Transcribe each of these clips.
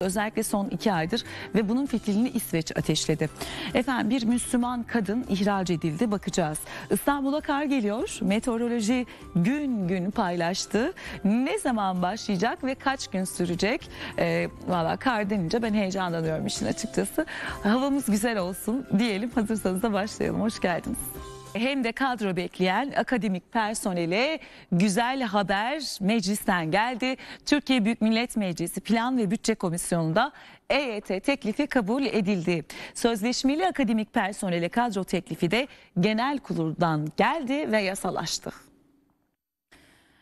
Özellikle son iki aydır ve bunun fitilini İsveç ateşledi. Efendim bir Müslüman kadın ihraç edildi bakacağız. İstanbul'a kar geliyor. Meteoroloji gün gün paylaştı. Ne zaman başlayacak ve kaç gün sürecek? E, ee, Valla kar denince ben heyecanlanıyorum işin açıkçası. Havamız güzel olsun diyelim. Hazırsanız da başlayalım. Hoş geldiniz hem de kadro bekleyen akademik personele güzel haber meclisten geldi. Türkiye Büyük Millet Meclisi Plan ve Bütçe Komisyonu'nda EYT teklifi kabul edildi. Sözleşmeli akademik personele kadro teklifi de genel kuruldan geldi ve yasalaştı.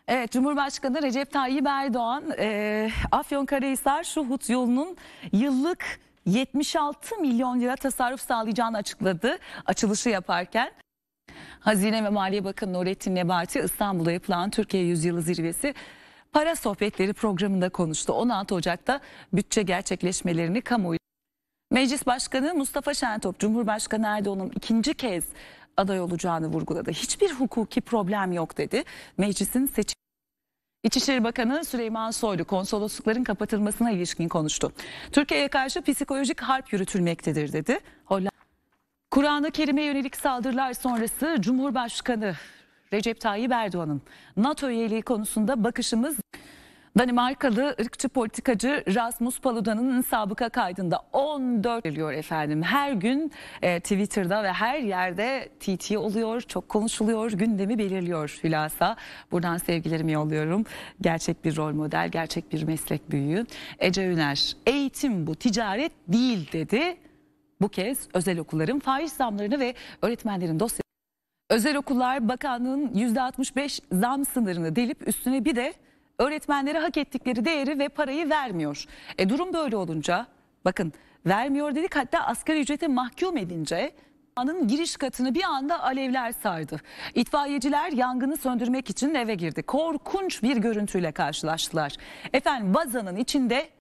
Evet Cumhurbaşkanı Recep Tayyip Erdoğan e, Afyonkarahisar Şuhut yolunun yıllık 76 milyon lira tasarruf sağlayacağını açıkladı açılışı yaparken. Hazine ve Maliye Bakanı Nurettin Nebati İstanbul'da yapılan Türkiye Yüzyılı Zirvesi para sohbetleri programında konuştu. 16 Ocak'ta bütçe gerçekleşmelerini kamuoyu Meclis Başkanı Mustafa Şentop, Cumhurbaşkanı Erdoğan'ın ikinci kez aday olacağını vurguladı. Hiçbir hukuki problem yok dedi. Meclisin seçim İçişleri Bakanı Süleyman Soylu konsoloslukların kapatılmasına ilişkin konuştu. Türkiye'ye karşı psikolojik harp yürütülmektedir dedi. Hollanda Kur'an-ı Kerim'e yönelik saldırılar sonrası Cumhurbaşkanı Recep Tayyip Erdoğan'ın NATO üyeliği konusunda bakışımız Danimarkalı ırkçı politikacı Rasmus Paludan'ın sabıka kaydında 14 geliyor efendim. Her gün e, Twitter'da ve her yerde TT oluyor, çok konuşuluyor, gündemi belirliyor hülasa. Buradan sevgilerimi yolluyorum. Gerçek bir rol model, gerçek bir meslek büyüğü. Ece Üner, eğitim bu, ticaret değil dedi. Bu kez özel okulların faiz zamlarını ve öğretmenlerin dosya Özel okullar bakanlığın %65 zam sınırını delip üstüne bir de öğretmenlere hak ettikleri değeri ve parayı vermiyor. E durum böyle olunca bakın vermiyor dedik hatta asgari ücrete mahkum edince binanın giriş katını bir anda alevler sardı. İtfaiyeciler yangını söndürmek için eve girdi. Korkunç bir görüntüyle karşılaştılar. Efendim bazanın içinde